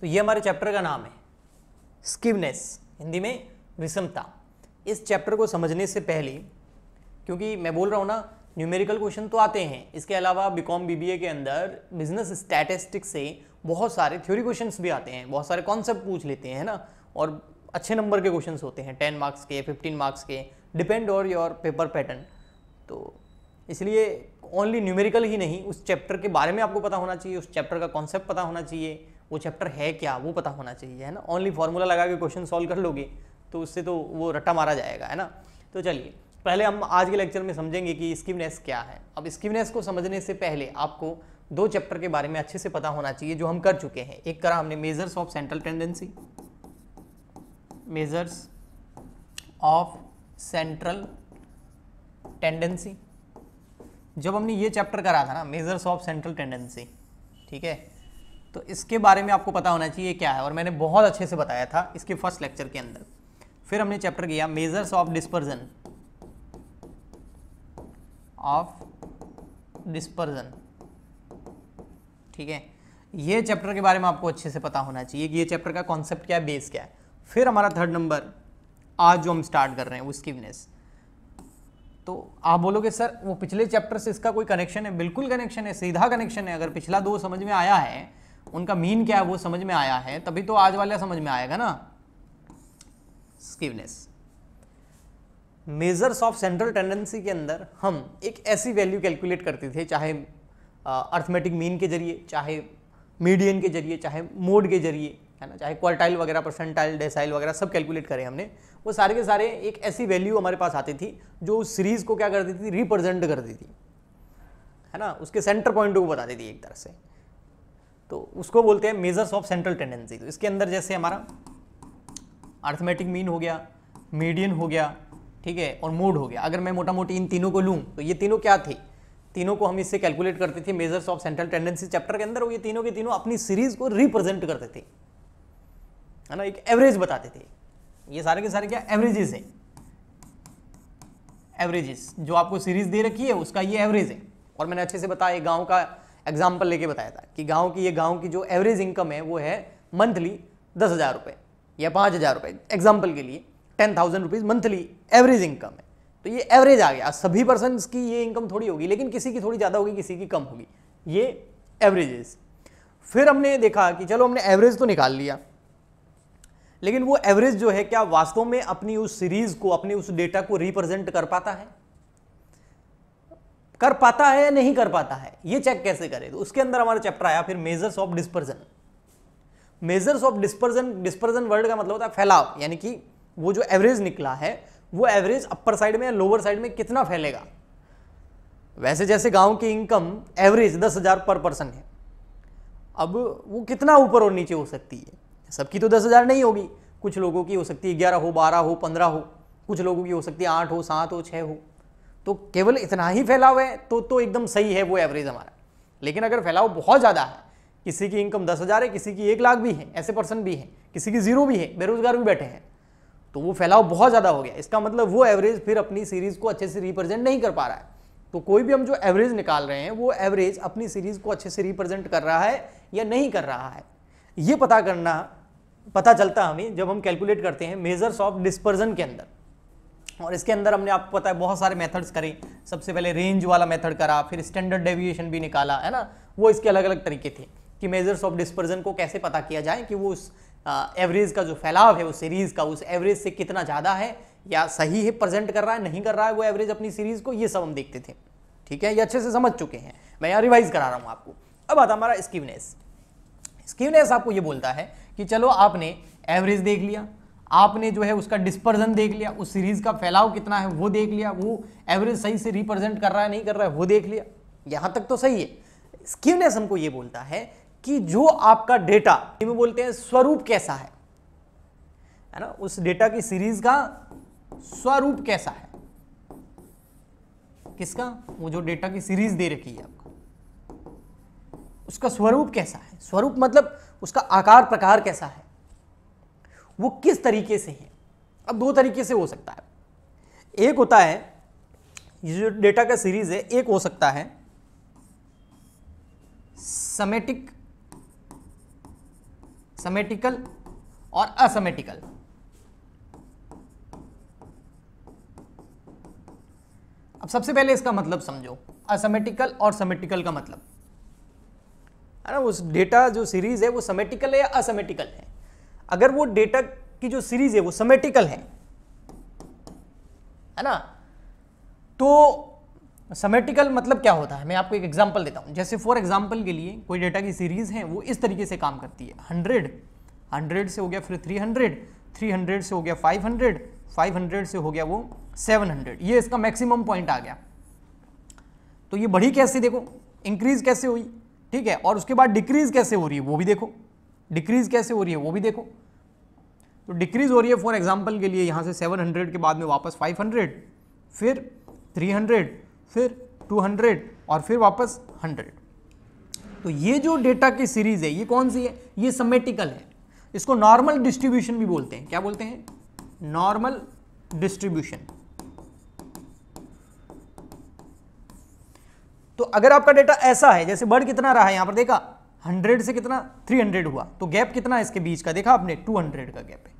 तो ये हमारे चैप्टर का नाम है स्किवनेस हिंदी में विषमता इस चैप्टर को समझने से पहले क्योंकि मैं बोल रहा हूँ ना न्यूमेरिकल क्वेश्चन तो आते हैं इसके अलावा बी कॉम बीबीए के अंदर बिजनेस स्टैटिस्टिक्स से बहुत सारे थ्योरी क्वेश्चन भी आते हैं बहुत सारे कॉन्सेप्ट पूछ लेते हैं ना और अच्छे नंबर के क्वेश्चन होते हैं टेन मार्क्स के फिफ्टीन मार्क्स के डिपेंड और योर पेपर पैटर्न तो इसलिए ओनली न्यूमेरिकल ही नहीं उस चैप्टर के बारे में आपको पता होना चाहिए उस चैप्टर का कॉन्सेप्ट पता होना चाहिए वो चैप्टर है क्या वो पता होना चाहिए है ना ओनली फार्मूला लगा के क्वेश्चन सॉल्व कर लोगे तो उससे तो वो रट्टा मारा जाएगा है ना तो चलिए पहले हम आज के लेक्चर में समझेंगे कि स्कीमनेस क्या है अब स्कीमनेस को समझने से पहले आपको दो चैप्टर के बारे में अच्छे से पता होना चाहिए जो हम कर चुके हैं एक करा हमने measures of central tendency measures of central tendency जब हमने ये चैप्टर करा था ना मेजर्स ऑफ सेंट्रल टेंडेंसी ठीक है तो इसके बारे में आपको पता होना चाहिए क्या है और मैंने बहुत अच्छे से बताया था इसके फर्स्ट लेक्चर के अंदर फिर हमने चैप्टर किया measures of dispersion of dispersion ठीक है ये चैप्टर के बारे में आपको अच्छे से पता होना चाहिए कि ये चैप्टर का कॉन्सेप्ट क्या है बेस क्या है फिर हमारा थर्ड नंबर आज जो हम स्टार्ट कर रहे हैं उसकी विनेस तो आप बोलोगे सर वो पिछले चैप्टर से इसका कोई कनेक्शन है बिल्कुल कनेक्शन है सीधा कनेक्शन है अगर पिछला दो समझ में आया है उनका मीन क्या है वो समझ में आया है तभी तो आज वाला समझ में आएगा ना skewness measures of central tendency के अंदर हम एक ऐसी वैल्यू कैलकुलेट करते थे चाहे अर्थमेटिक मीन के जरिए चाहे मीडियन के जरिए चाहे मोड के जरिए है ना चाहे क्वार्टाइल वगैरह परसेंटाइल डेसाइल वगैरह सब कैलकुलेट करें हमने वो सारे के सारे एक ऐसी वैल्यू हमारे पास आती थी जो उस सीरीज़ को क्या करती थी रिप्रेजेंट करती थी है ना उसके सेंटर पॉइंट को बताती थी एक तरह से तो उसको बोलते हैं मेजर्स ऑफ सेंट्रल टेंडेंसी तो इसके अंदर जैसे हमारा अर्थमेटिक मीन हो गया मीडियन हो गया ठीक है और मोड हो गया अगर मैं मोटा मोटी इन तीनों को लूँ तो ये तीनों क्या थे तीनों को हम इससे कैलकुलेट करते थे measures of central tendency chapter के अंदर वो ये तीनों के तीनों अपनी सीरीज को रिप्रेजेंट करते थे है ना एक एवरेज बताते थे ये सारे के सारे क्या एवरेजेस हैं एवरेजेस जो आपको सीरीज दे रखी है उसका ये एवरेज है और मैंने अच्छे से बताया गांव का एग्जाम्पल लेके बताया था कि गाँव की ये गांव की जो एवरेज इनकम है वो है मंथली दस हज़ार रुपये या पाँच हज़ार रुपये एग्जाम्पल के लिए ten thousand rupees monthly average income है तो ये एवरेज आ गया सभी पर्सन की ये इनकम थोड़ी होगी लेकिन किसी की थोड़ी ज़्यादा होगी किसी की कम होगी ये एवरेजेस फिर हमने देखा कि चलो हमने एवरेज तो निकाल लिया लेकिन वो एवरेज जो है क्या वास्तव में अपनी उस सीरीज को अपने उस डेटा को रिप्रेजेंट कर पाता है कर पाता है या नहीं कर पाता है ये चेक कैसे करें तो उसके अंदर हमारा चैप्टर आया फिर measures of dispersion measures of dispersion dispersion word का मतलब होता है फैलाव यानी कि वो जो एवरेज निकला है वो एवरेज अपर साइड में या लोअर साइड में कितना फैलेगा वैसे जैसे गांव की इनकम एवरेज दस हज़ार पर पर्सन है अब वो कितना ऊपर और नीचे हो सकती है सबकी तो दस हज़ार नहीं होगी कुछ लोगों की हो सकती है ग्यारह हो बारह हो पंद्रह हो कुछ लोगों की हो सकती है आठ हो सात हो छः हो तो केवल इतना ही फैलाव है तो तो एकदम सही है वो एवरेज हमारा लेकिन अगर फैलाव बहुत ज़्यादा है किसी की इनकम दस हज़ार है किसी की एक लाख भी है ऐसे पर्सन भी हैं किसी की ज़ीरो भी है बेरोजगार भी बैठे हैं तो वो फैलाव बहुत ज़्यादा हो गया इसका मतलब वो एवरेज फिर अपनी सीरीज़ को अच्छे से रिप्रेजेंट नहीं कर पा रहा है तो कोई भी हम जो एवरेज निकाल रहे हैं वो एवरेज अपनी सीरीज़ को अच्छे से रिप्रेजेंट कर रहा है या नहीं कर रहा है ये पता करना पता चलता हमें जब हम कैलकुलेट करते हैं मेजर्स ऑफ डिस्पर्जन के अंदर और इसके अंदर हमने आपको पता है बहुत सारे मेथड्स करे सबसे पहले रेंज वाला मेथड करा फिर स्टैंडर्ड डेविएशन भी निकाला है ना वो इसके अलग अलग तरीके थे कि मेजर्स ऑफ डिस्पर्जन को कैसे पता किया जाए कि वो उस एवरेज का जो फैलाव है उस सीरीज़ का उस एवरेज से कितना ज़्यादा है या सही है प्रेजेंट कर रहा है नहीं कर रहा है वो एवरेज अपनी सीरीज़ को ये सब हम देखते थे ठीक है ये अच्छे से समझ चुके हैं मैं यहाँ रिवाइज करा रहा हूँ आपको अब आता हमारा स्कीवनेस स्कीवनेस आपको ये बोलता है कि चलो आपने एवरेज देख लिया आपने जो है उसका डिस्पर्जन देख लिया उस सीरीज का फैलाव कितना है वो देख लिया वो एवरेज सही से रिप्रेजेंट कर रहा है नहीं कर रहा है वो देख लिया यहां तक तो सही है स्क्यूनेस हमको ये बोलता है कि जो आपका डेटा में बोलते हैं स्वरूप कैसा है है ना उस डेटा की सीरीज का स्वरूप कैसा है किसका वो जो डेटा की सीरीज दे रखी है आपको उसका स्वरूप कैसा है स्वरूप मतलब उसका आकार प्रकार कैसा है वो किस तरीके से है अब दो तरीके से हो सकता है एक होता है ये जो डेटा का सीरीज है एक हो सकता है समेटिक समेटिकल और असमेटिकल अब सबसे पहले इसका मतलब समझो असमेटिकल और समेटिकल का मतलब है ना उस डेटा जो सीरीज है वो समेटिकल है या असमेटिकल है अगर वो डेटा की जो सीरीज है वो समेटिकल है है ना तो समेटिकल मतलब क्या होता है मैं आपको एक एग्जांपल देता हूं जैसे फॉर एग्जांपल के लिए कोई डेटा की सीरीज है वो इस तरीके से काम करती है हंड्रेड हंड्रेड से हो गया फिर थ्री हंड्रेड थ्री हंड्रेड से हो गया फाइव हंड्रेड फाइव हंड्रेड से हो गया वो सेवन हंड्रेड ये इसका मैक्सिमम पॉइंट आ गया तो ये बढ़ी कैसे देखो इंक्रीज कैसे हुई ठीक है और उसके बाद डिक्रीज कैसे हो रही है वो भी देखो डिक्रीज़ कैसे हो रही है वो भी देखो तो डिक्रीज़ हो रही है फॉर एग्जाम्पल के लिए यहाँ से 700 के बाद में वापस 500 फिर 300 फिर 200 और फिर वापस 100 तो ये जो डेटा की सीरीज़ है ये कौन सी है ये समेटिकल है इसको नॉर्मल डिस्ट्रीब्यूशन भी बोलते हैं क्या बोलते हैं नॉर्मल डिस्ट्रीब्यूशन तो अगर आपका डेटा ऐसा है जैसे बर्ड कितना रहा है यहां पर देखा हंड्रेड से कितना थ्री हंड्रेड हुआ तो गैप कितना इसके बीच का देखा आपने टू हंड्रेड का गैप है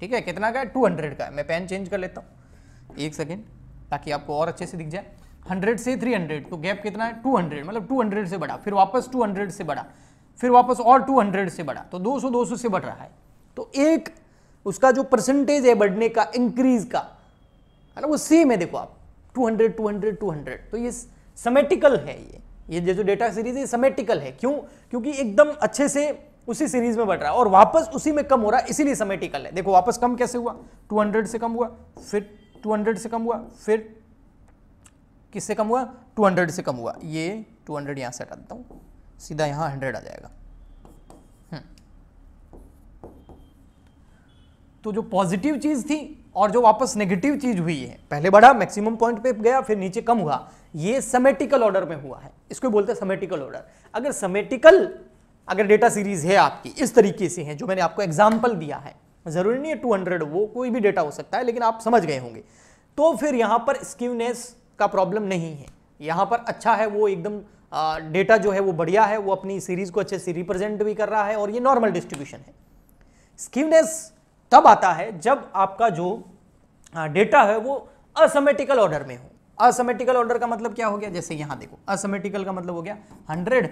ठीक है कितना का है टू हंड्रेड का है मैं पेन चेंज कर लेता हूँ एक सेकेंड ताकि आपको और अच्छे से दिख जाए हंड्रेड से थ्री हंड्रेड तो गैप कितना है टू हंड्रेड मतलब टू हंड्रेड से बढ़ा फिर वापस टू हंड्रेड से बढ़ा फिर वापस और टू हंड्रेड से बढ़ा तो दो सौ दो सौ से बढ़ रहा है तो एक उसका जो परसेंटेज है बढ़ने का इंक्रीज का है ना वो सेम है देखो आप two hundred two hundred two hundred तो ये समेटिकल है ये ये जो डेटा सीरीज है समेटिकल है क्यों क्योंकि एकदम अच्छे से उसी सीरीज में बढ़ रहा है और वापस उसी में कम हो रहा है इसीलिए समेटिकल है देखो वापस कम कैसे हुआ 200 से कम हुआ फिर 200 से कम हुआ फिर किससे कम हुआ 200 से कम हुआ ये 200 यहाँ से हटा देता हूँ सीधा यहाँ 100 आ जाएगा हम्म। तो जो पॉजिटिव चीज़ थी और जो वापस नेगेटिव चीज़ हुई है पहले बढ़ा मैक्सिमम पॉइंट पे गया फिर नीचे कम हुआ ये समेटिकल ऑर्डर में हुआ है इसको बोलते हैं समेटिकल ऑर्डर अगर समेटिकल अगर डेटा सीरीज है आपकी इस तरीके से है जो मैंने आपको एग्जाम्पल दिया है जरूरी नहीं है टू हंड्रेड वो कोई भी डेटा हो सकता है लेकिन आप समझ गए होंगे तो फिर यहाँ पर स्क्यूनेस का प्रॉब्लम नहीं है यहाँ पर अच्छा है वो एकदम डेटा जो है वो बढ़िया है वो अपनी सीरीज को अच्छे से रिप्रेजेंट भी कर रहा है और ये नॉर्मल डिस्ट्रीब्यूशन है स्क्यूनेस तब आता है जब आपका जो डेटा है वो असमेटिकल ऑर्डर में हो असमेटिकल ऑर्डर का मतलब क्या हो गया जैसे यहाँ देखो असमेटिकल का मतलब हो गया हंड्रेड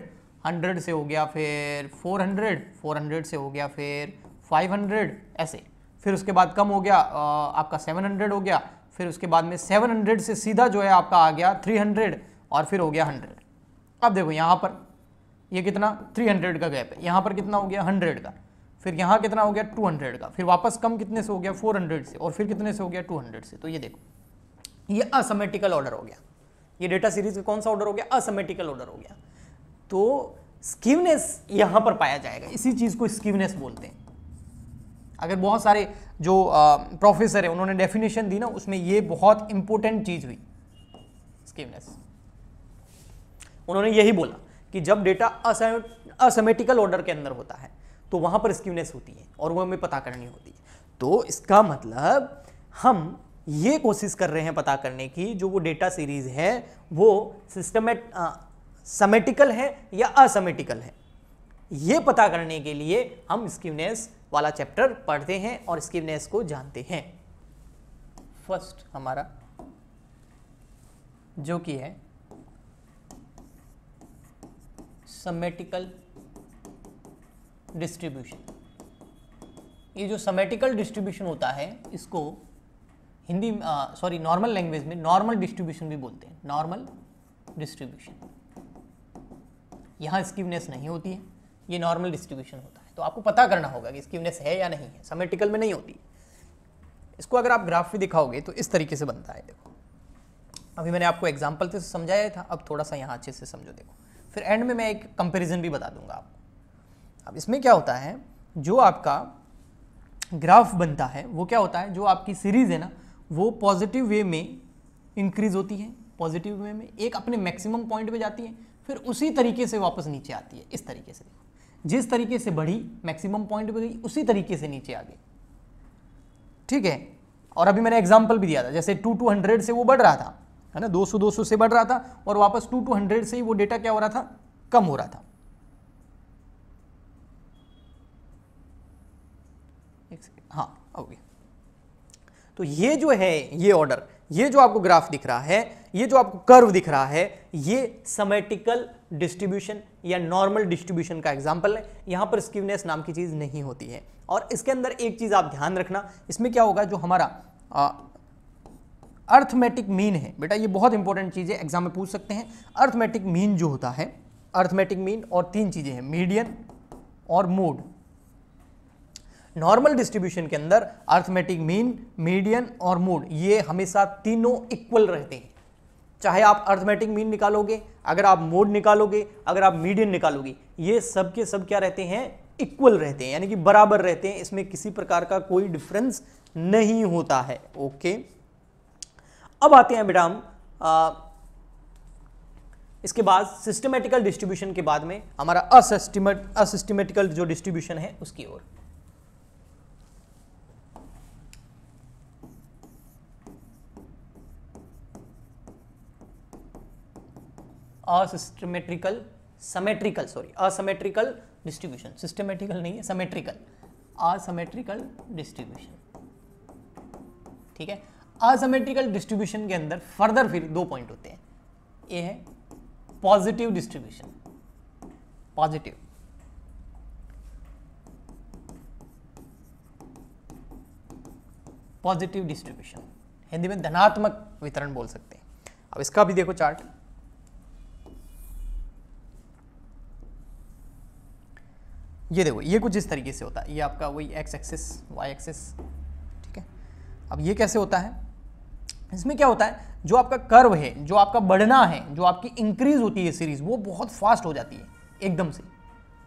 हंड्रेड से हो गया फिर फोर हंड्रेड फोर हंड्रेड से हो गया फिर फाइव हंड्रेड ऐसे फिर उसके बाद कम हो गया आपका सेवन हंड्रेड हो गया फिर उसके बाद में सेवन हंड्रेड से सीधा जो है आपका आ गया थ्री हंड्रेड और फिर हो गया हंड्रेड अब देखो यहाँ पर ये कितना थ्री हंड्रेड का गैप है यहाँ पर कितना हो गया हंड्रेड का फिर यहाँ कितना हो गया टू हंड्रेड का फिर वापस कम कितने से हो गया फोर हंड्रेड से और फिर कितने से हो गया टू हंड्रेड से तो ये देखो ये असमेटिकल ऑर्डर हो गया ये डेटा सीरीज का कौन सा ऑर्डर हो गया असमेटिकल ऑर्डर हो गया तो स्कीवनेस यहां पर पाया जाएगा इसी चीज़ को स्कीवनेस बोलते हैं अगर बहुत सारे जो प्रोफेसर है उन्होंने डेफिनेशन दी ना उसमें ये बहुत इंपॉर्टेंट चीज़ हुई स्कीवनेस उन्होंने यही बोला कि जब डेटा असमेटिकल ऑर्डर के अंदर होता है तो वहां पर स्कीवनेस होती है और वो हमें पता करनी होती है तो इसका मतलब हम ये कोशिश कर रहे हैं पता करने की जो वो डेटा सीरीज है वो सिस्टमेट समेटिकल है या असमेटिकल है ये पता करने के लिए हम स्क्यूनेस वाला चैप्टर पढ़ते हैं और स्क्यूनेस को जानते हैं फर्स्ट हमारा जो कि है समेटिकल डिस्ट्रीब्यूशन ये जो समेटिकल डिस्ट्रीब्यूशन होता है इसको हिंदी सॉरी नॉर्मल लैंग्वेज में नॉर्मल डिस्ट्रीब्यूशन भी बोलते हैं नॉर्मल डिस्ट्रीब्यूशन यहाँ स्कीवनेस नहीं होती है ये नॉर्मल डिस्ट्रीब्यूशन होता है तो आपको पता करना होगा कि स्कीवनेस है या नहीं है समेटिकल में नहीं होती इसको अगर आप ग्राफ भी दिखाओगे तो इस तरीके से बनता है देखो अभी मैंने आपको एग्जाम्पल से समझाया था अब थोड़ा सा यहाँ अच्छे से समझो देखो फिर एंड में मैं एक कंपेरिजन भी बता दूंगा आपको अब इसमें क्या होता है जो आपका ग्राफ बनता है वो क्या होता है जो आपकी सीरीज़ है ना वो पॉजिटिव वे में इंक्रीज होती है पॉजिटिव वे में एक अपने मैक्सिमम पॉइंट पे जाती है फिर उसी तरीके से वापस नीचे आती है इस तरीके से जिस तरीके से बढ़ी मैक्सिमम पॉइंट पे गई उसी तरीके से नीचे आ गई ठीक है और अभी मैंने एग्जाम्पल भी दिया था जैसे टू टू हंड्रेड से वो बढ़ रहा था है ना दो सौ दो सौ से बढ़ रहा था और वापस टू टू हंड्रेड से ही वो डेटा क्या हो रहा था कम हो रहा था तो ये जो है ये ऑर्डर ये जो आपको ग्राफ दिख रहा है ये जो आपको कर्व दिख रहा है ये समेटिकल डिस्ट्रीब्यूशन या नॉर्मल डिस्ट्रीब्यूशन का एग्जाम्पल है यहाँ पर स्कीवनेस नाम की चीज़ नहीं होती है और इसके अंदर एक चीज़ आप ध्यान रखना इसमें क्या होगा जो हमारा आ, अर्थमेटिक मीन है बेटा ये बहुत इंपॉर्टेंट चीज़ है एग्जाम में पूछ सकते हैं अर्थमेटिक मीन जो होता है अर्थमेटिक मीन और तीन चीज़ें हैं मीडियन और मोड नॉर्मल डिस्ट्रीब्यूशन के अंदर अर्थमेटिक मीन मीडियन और मूड ये हमेशा तीनों इक्वल रहते हैं चाहे आप अर्थमेटिक मीन निकालोगे अगर आप मोड निकालोगे अगर आप मीडियन निकालोगे ये सब के सब क्या रहते हैं इक्वल रहते हैं यानी कि बराबर रहते हैं इसमें किसी प्रकार का कोई डिफरेंस नहीं होता है ओके अब आते हैं बेटा हम इसके बाद सिस्टमेटिकल डिस्ट्रीब्यूशन के बाद में हमारा असिस्टमेट असिस्टमेटिकल जो डिस्ट्रीब्यूशन है उसकी ओर asymmetrical symmetrical sorry asymmetrical distribution symmetrical नहीं है समेट्रिकल असमेट्रिकल डिस्ट्रीब्यूशन ठीक है असमेट्रिकल डिस्ट्रीब्यूशन के अंदर फर्दर फिर दो पॉइंट होते हैं ये है positive distribution positive positive distribution Hindi में धनात्मक वितरण बोल सकते हैं अब इसका भी देखो चार्ट ये देखो ये कुछ इस तरीके से होता है ये आपका वही एक्स एक्सिस वाई एक्सिस ठीक है अब ये कैसे होता है इसमें क्या होता है जो आपका कर्व है जो आपका बढ़ना है जो आपकी इंक्रीज होती है सीरीज वो बहुत फास्ट हो जाती है एकदम से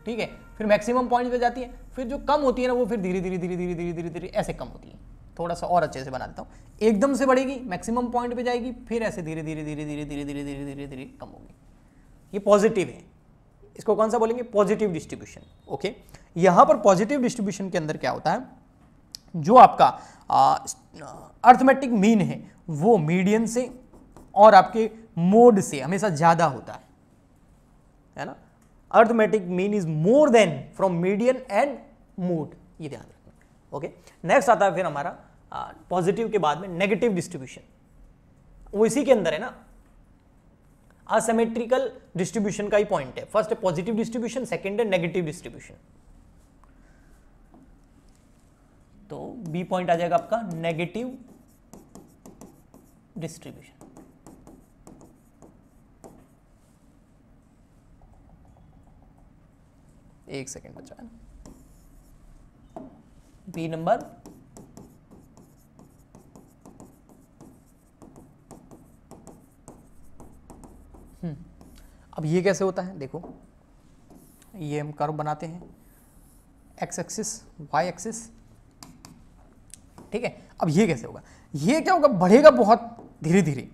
ठीक है फिर मैक्सिमम पॉइंट पे जाती है फिर जो कम होती है ना वो फिर धीरे धीरे धीरे धीरे धीरे धीरे धीरे ऐसे कम होती है थोड़ा सा और अच्छे से बना देता हूँ एकदम से बढ़ेगी मैक्सिमम पॉइंट पे जाएगी फिर ऐसे धीरे धीरे धीरे धीरे धीरे धीरे धीरे धीरे धीरे कम होगी ये पॉजिटिव है इसको कौन सा बोलेंगे पॉजिटिव डिस्ट्रीब्यूशन ओके यहां पर पॉजिटिव डिस्ट्रीब्यूशन के अंदर क्या होता है जो आपका अर्थमेटिक मीन है वो मीडियन से और आपके मोड से हमेशा ज़्यादा होता है है ना arithmetic mean is more than from median and mode ये ध्यान रखना ओके नेक्स्ट आता है फिर हमारा पॉजिटिव के बाद में नेगेटिव डिस्ट्रीब्यूशन वो इसी के अंदर है ना असेमेट्रिकल डिस्ट्रीब्यूशन का ही पॉइंट है फर्स्ट है पॉजिटिव डिस्ट्रीब्यूशन सेकेंड है नेगेटिव डिस्ट्रीब्यूशन तो बी पॉइंट आ जाएगा आपका नेगेटिव डिस्ट्रीब्यूशन एक सेकेंड बचा है बी नंबर हम्म। अब ये कैसे होता है देखो ये हम कर्व बनाते हैं एक्स एक्सिस वाई एक्सिस ठीक है अब ये कैसे होगा ये क्या होगा बढ़ेगा बहुत धीरे धीरे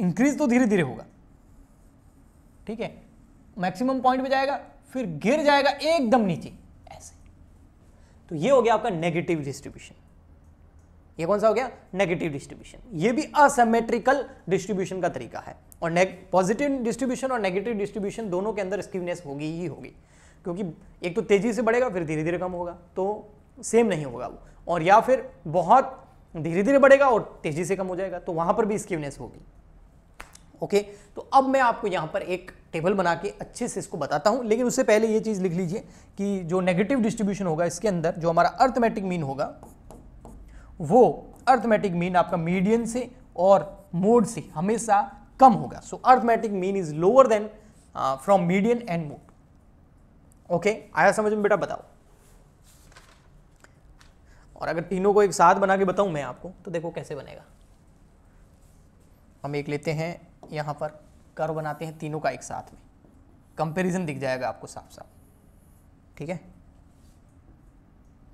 इंक्रीज तो धीरे धीरे होगा ठीक है मैक्सिमम पॉइंट पे जाएगा फिर गिर जाएगा एकदम नीचे ऐसे तो ये हो गया आपका नेगेटिव डिस्ट्रीब्यूशन ये कौन सा हो गया नेगेटिव डिस्ट्रीब्यूशन ये भी असमेट्रिकल डिस्ट्रीब्यूशन का तरीका है और पॉजिटिव डिस्ट्रीब्यूशन और नेगेटिव डिस्ट्रीब्यूशन दोनों के अंदर स्क्यूनेस होगी ही होगी क्योंकि एक तो तेजी से बढ़ेगा फिर धीरे धीरे कम होगा तो सेम नहीं होगा वो और या फिर बहुत धीरे धीरे बढ़ेगा और तेजी से कम हो जाएगा तो वहां पर भी स्कीवनेस होगी ओके तो अब मैं आपको यहाँ पर एक टेबल बना के अच्छे से इसको बताता हूं लेकिन उससे पहले ये चीज़ लिख लीजिए कि जो नेगेटिव डिस्ट्रीब्यूशन होगा इसके अंदर जो हमारा अर्थमेटिक मीन होगा वो अर्थमेटिक मीन आपका मीडियन से और मोड से हमेशा कम होगा so arithmetic mean is lower than from median and mode okay आया समझ में बेटा बताओ और अगर तीनों को एक साथ बना के बताऊं मैं आपको तो देखो कैसे बनेगा हम एक लेते हैं यहां पर कर बनाते हैं तीनों का एक साथ में कंपैरिजन दिख जाएगा आपको साफ साफ ठीक है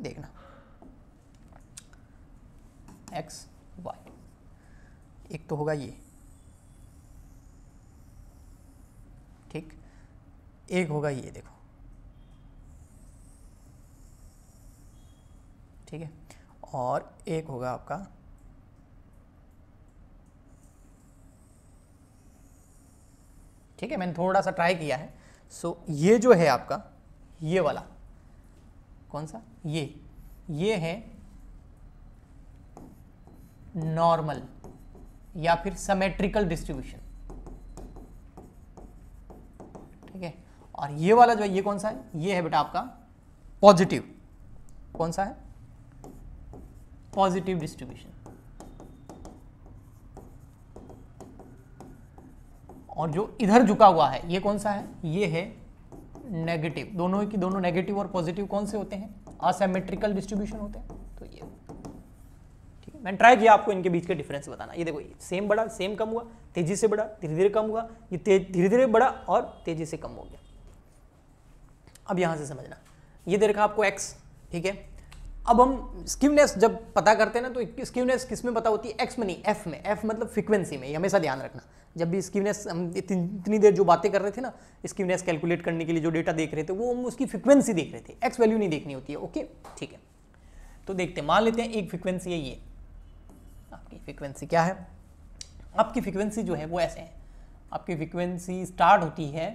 देखना एक्स वाई एक तो होगा ये ठीक एक होगा ये देखो ठीक है और एक होगा आपका ठीक है मैंने थोड़ा सा ट्राई किया है सो ये जो है आपका ये वाला कौन सा ये ये है नॉर्मल या फिर समेट्रिकल डिस्ट्रीब्यूशन ठीक है और ये वाला जो है ये कौन सा है ये है बेटा आपका पॉजिटिव कौन सा है पॉजिटिव डिस्ट्रीब्यूशन और जो इधर झुका हुआ है ये कौन सा है ये है नेगेटिव दोनों की दोनों नेगेटिव और पॉजिटिव कौन से होते हैं असेमेट्रिकल डिस्ट्रीब्यूशन होते हैं मैंने ट्राई किया आपको इनके बीच के डिफरेंस बताना ये देखो ये सेम बड़ा सेम कम हुआ तेजी से बड़ा धीरे धीरे कम हुआ ये धीरे धीरे बड़ा और तेजी से कम हो गया अब यहाँ से समझना ये दे रखा आपको एक्स ठीक है अब हम स्क्यूनेस जब पता करते हैं ना तो स्क्यूनेस किस में पता होती है एक्स में नहीं एफ में एफ मतलब फ्रिक्वेंसी में ये हमेशा ध्यान रखना जब भी स्क्यूनेस हम इतनी देर जो बातें कर रहे थे ना स्क्यूनेस कैलकुलेट करने के लिए जो डेटा देख रहे थे वो हम उसकी फ्रिक्वेंसी देख रहे थे एक्स वैल्यू नहीं देखनी होती है ओके ठीक है तो देखते मान लेते हैं एक फ्रिक्वेंसी है ये आपकी फ्रिक्वेंसी क्या है आपकी फ्रिक्वेंसी जो है वो ऐसे है आपकी फ्रिक्वेंसी स्टार्ट होती है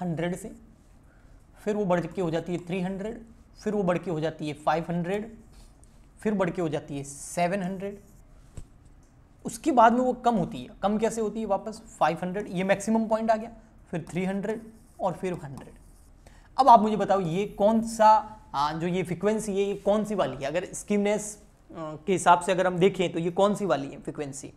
हंड्रेड से फिर वो बढ़ के हो जाती है थ्री हंड्रेड फिर वो बढ़ के हो जाती है फाइव हंड्रेड फिर बढ़ के हो जाती है सेवन हंड्रेड उसके बाद में वो कम होती है कम कैसे होती है वापस फाइव हंड्रेड ये मैक्सिमम पॉइंट आ गया फिर थ्री हंड्रेड और फिर हंड्रेड अब आप मुझे बताओ ये कौन सा आ, जो ये फ्रिक्वेंसी है ये कौन सी वाली है अगर स्कीमनेस के हिसाब से अगर हम देखें तो ये कौन सी वाली है फ्रिक्वेंसी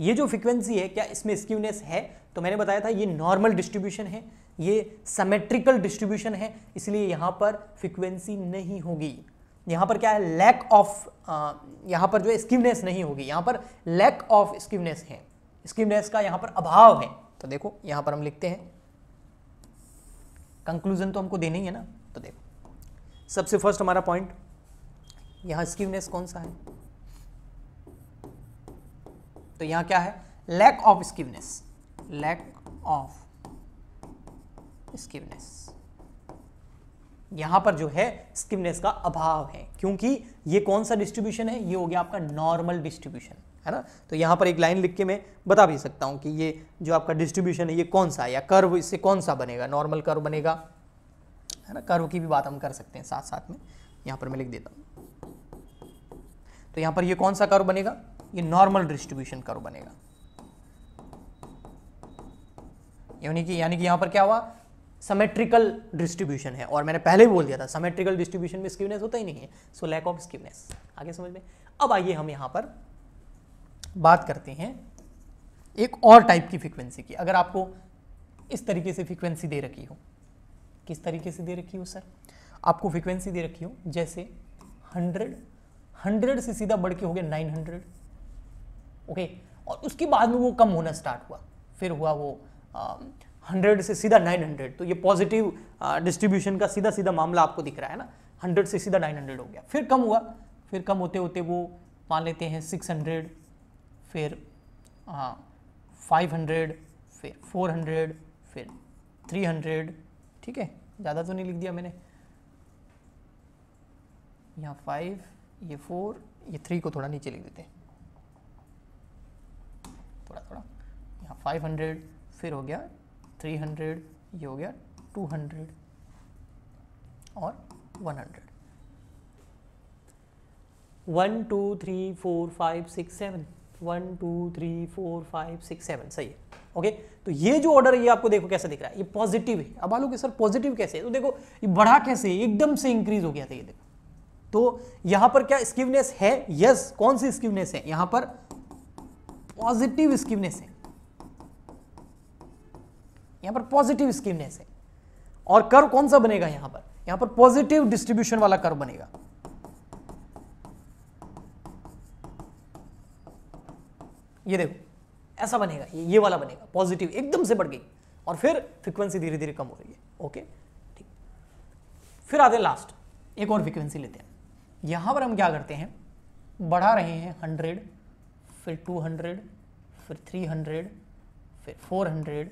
ये जो फ्रिक्वेंसी है क्या इसमें स्क्यूनेस है तो मैंने बताया था ये नॉर्मल डिस्ट्रीब्यूशन है ये समेट्रिकल डिस्ट्रीब्यूशन है इसलिए यहाँ पर फ्रिक्वेंसी नहीं होगी यहाँ पर क्या है लैक ऑफ यहाँ पर जो है स्क्यूनेस नहीं होगी यहाँ पर लैक ऑफ स्क्यूनेस है स्क्यूनेस का यहाँ पर अभाव है तो देखो यहाँ पर हम लिखते हैं कंक्लूजन तो हमको देना ही है ना तो देखो सबसे फर्स्ट हमारा पॉइंट यहां स्कीवनेस कौन सा है तो यहां क्या है lack of skewness lack of skewness यहां पर जो है स्किमनेस का अभाव है क्योंकि ये कौन सा डिस्ट्रीब्यूशन है ये हो गया आपका नॉर्मल डिस्ट्रीब्यूशन है ना तो यहां पर एक लाइन लिख के मैं बता भी सकता हूं कि ये जो आपका डिस्ट्रीब्यूशन है ये कौन सा है या कर्व इससे कौन सा बनेगा नॉर्मल कर्व बनेगा है ना कर्व की भी बात हम कर सकते हैं साथ साथ में यहां पर मैं लिख देता हूँ तो यहां पर ये कौन सा कर्व बनेगा ये नॉर्मल डिस्ट्रीब्यूशन कर्व बनेगा यानी कि यानी कि यहां पर क्या हुआ समेट्रिकल डिस्ट्रीब्यूशन है और मैंने पहले भी बोल दिया था समेट्रिकल डिस्ट्रीब्यूशन में स्क्यूनेस होता ही नहीं है सो लैक ऑफ स्क्यूनेस आगे समझ में अब आइए हम यहाँ पर बात करते हैं एक और टाइप की फ्रिक्वेंसी की अगर आपको इस तरीके से फ्रिक्वेंसी दे रखी हो किस तरीके से दे रखी हो सर आपको फ्रिक्वेंसी दे रखी हो जैसे हंड्रेड हंड्रेड से सीधा बढ़ के हो गया नाइन हंड्रेड ओके और उसके बाद में वो कम होना स्टार्ट हुआ फिर हुआ वो हंड्रेड से सीधा नाइन हंड्रेड तो ये पॉजिटिव डिस्ट्रीब्यूशन का सीधा सीधा मामला आपको दिख रहा है ना हंड्रेड से सीधा नाइन हंड्रेड हो गया फिर कम हुआ फिर कम होते होते वो मान लेते हैं सिक्स हंड्रेड फिर फाइव हंड्रेड फिर फोर हंड्रेड फिर थ्री हंड्रेड ठीक है ज़्यादा तो नहीं लिख दिया मैंने यहाँ फाइव ये फोर ये थ्री को थोड़ा नीचे लिख देते हैं थोड़ा थोड़ा यहाँ फाइव हंड्रेड फिर हो गया थ्री हंड्रेड ये हो गया टू हंड्रेड और one hundred one two three four five six seven one two three four five six seven सही है ओके तो ये जो ऑर्डर है ये आपको देखो कैसे दिख रहा है ये पॉजिटिव है अब के सर पॉजिटिव कैसे है तो देखो ये बढ़ा कैसे एकदम से इंक्रीज हो गया था ये देखो तो यहां पर क्या स्किवनेस है यस yes, कौन सी स्किवनेस है यहां पर पॉजिटिव स्किवनेस है यहां पर पॉजिटिव स्किवनेस है और कर्व कौन सा बनेगा यहां पर यहां पर पॉजिटिव डिस्ट्रीब्यूशन वाला कर्व बनेगा ये देखो ऐसा बनेगा ये, ये वाला बनेगा पॉजिटिव एकदम से बढ़ गई और फिर फ्रीक्वेंसी धीरे धीरे कम हो रही है ओके ठीक फिर आते हैं लास्ट एक और फ्रीक्वेंसी लेते हैं यहाँ पर हम क्या करते हैं बढ़ा रहे हैं हंड्रेड फिर टू हंड्रेड फिर थ्री हंड्रेड फिर फोर हंड्रेड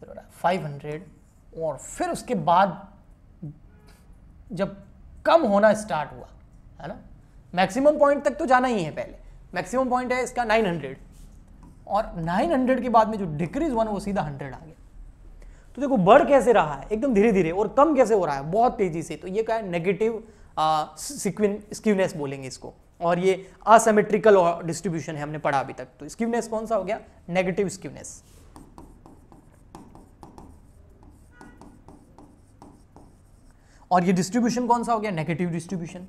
फिर फाइव हंड्रेड और फिर उसके बाद जब कम होना स्टार्ट हुआ है ना मैक्सिमम पॉइंट तक तो जाना ही है पहले मैक्सिमम पॉइंट है इसका 900 और 900 के बाद में जो डिक्रीज हुआ ना वो सीधा 100 आ गया तो देखो बढ़ कैसे रहा है एकदम धीरे धीरे और कम कैसे हो रहा है बहुत तेजी से तो ये क्या है नेगेटिव स्क्यूनेस बोलेंगे इसको और ये असेमेट्रिकल डिस्ट्रीब्यूशन है हमने पढ़ा अभी तक तो स्क्यूनेस कौन सा हो गया नेगेटिव स्क्यूनेस और ये डिस्ट्रीब्यूशन कौन सा हो गया नेगेटिव डिस्ट्रीब्यूशन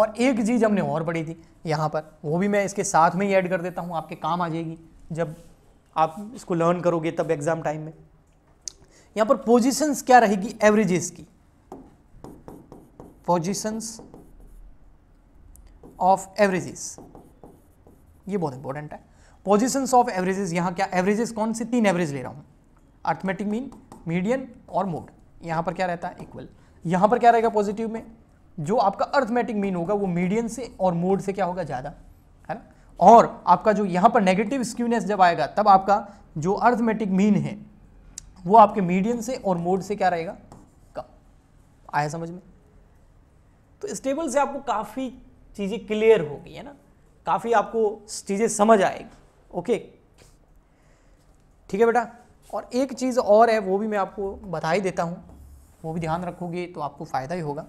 और एक चीज हमने और पढ़ी थी यहां पर वो भी मैं इसके साथ में ही ऐड कर देता हूं आपके काम आ जाएगी जब आप इसको लर्न करोगे तब एग्जाम टाइम में यहां पर पोजीशंस क्या रहेगी एवरेजेस की पोजीशंस ऑफ एवरेजेस ये बहुत इंपॉर्टेंट है पोजीशंस ऑफ एवरेजेस यहां क्या एवरेजेस कौन से तीन एवरेज ले रहा हूं अर्थमेटिक मीन मीडियन और मोड यहां पर क्या रहता है इक्वल यहां पर क्या रहेगा पॉजिटिव में जो आपका अर्थमेटिक मीन होगा वो मीडियन से और मोड से क्या होगा ज्यादा है ना और आपका जो यहां पर नेगेटिव स्क्यूनेस जब आएगा तब आपका जो अर्थमेटिक मीन है वो आपके मीडियम से और मोड से क्या रहेगा कम आया समझ में तो स्टेबल से आपको काफ़ी चीज़ें क्लियर हो गई है ना काफ़ी आपको चीज़ें समझ आएगी ओके ठीक है बेटा और एक चीज़ और है वो भी मैं आपको बता ही देता हूँ वो भी ध्यान रखोगे तो आपको फ़ायदा ही होगा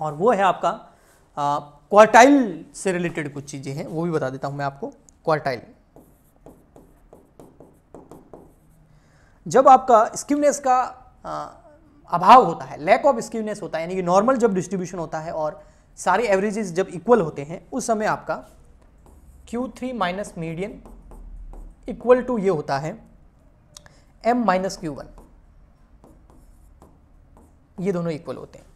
और वो है आपका क्वार्टाइल से रिलेटेड कुछ चीज़ें हैं वो भी बता देता हूँ मैं आपको क्वार्टाइल जब आपका स्क्यूनेस का अभाव होता है लैक ऑफ स्किवनेस होता है यानी कि नॉर्मल जब डिस्ट्रीब्यूशन होता है और सारे एवरेजेस जब इक्वल होते हैं उस समय आपका Q3 three minus median equal to ये होता है m माइनस क्यू ये दोनों इक्वल होते हैं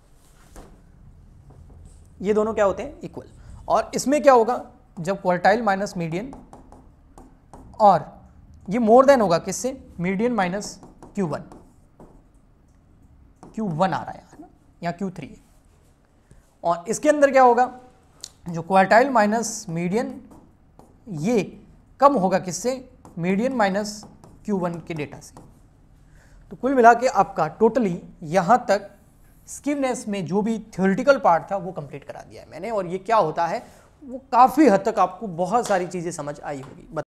ये दोनों क्या होते हैं इक्वल और इसमें क्या होगा जब क्वार्टाइल माइनस मीडियन और ये मोर देन होगा किससे median minus Q one Q one आ रहा है ना या क्यू थ्री है और इसके अंदर क्या होगा जो क्वार्टाइल माइनस मीडियन ये कम होगा किससे मीडियन माइनस क्यू वन के डेटा से तो कुल मिला के आपका टोटली यहाँ तक स्किवनेस में जो भी थियोरिटिकल पार्ट था वो कंप्लीट करा दिया है मैंने और ये क्या होता है वो काफ़ी हद तक आपको बहुत सारी चीज़ें समझ आई होगी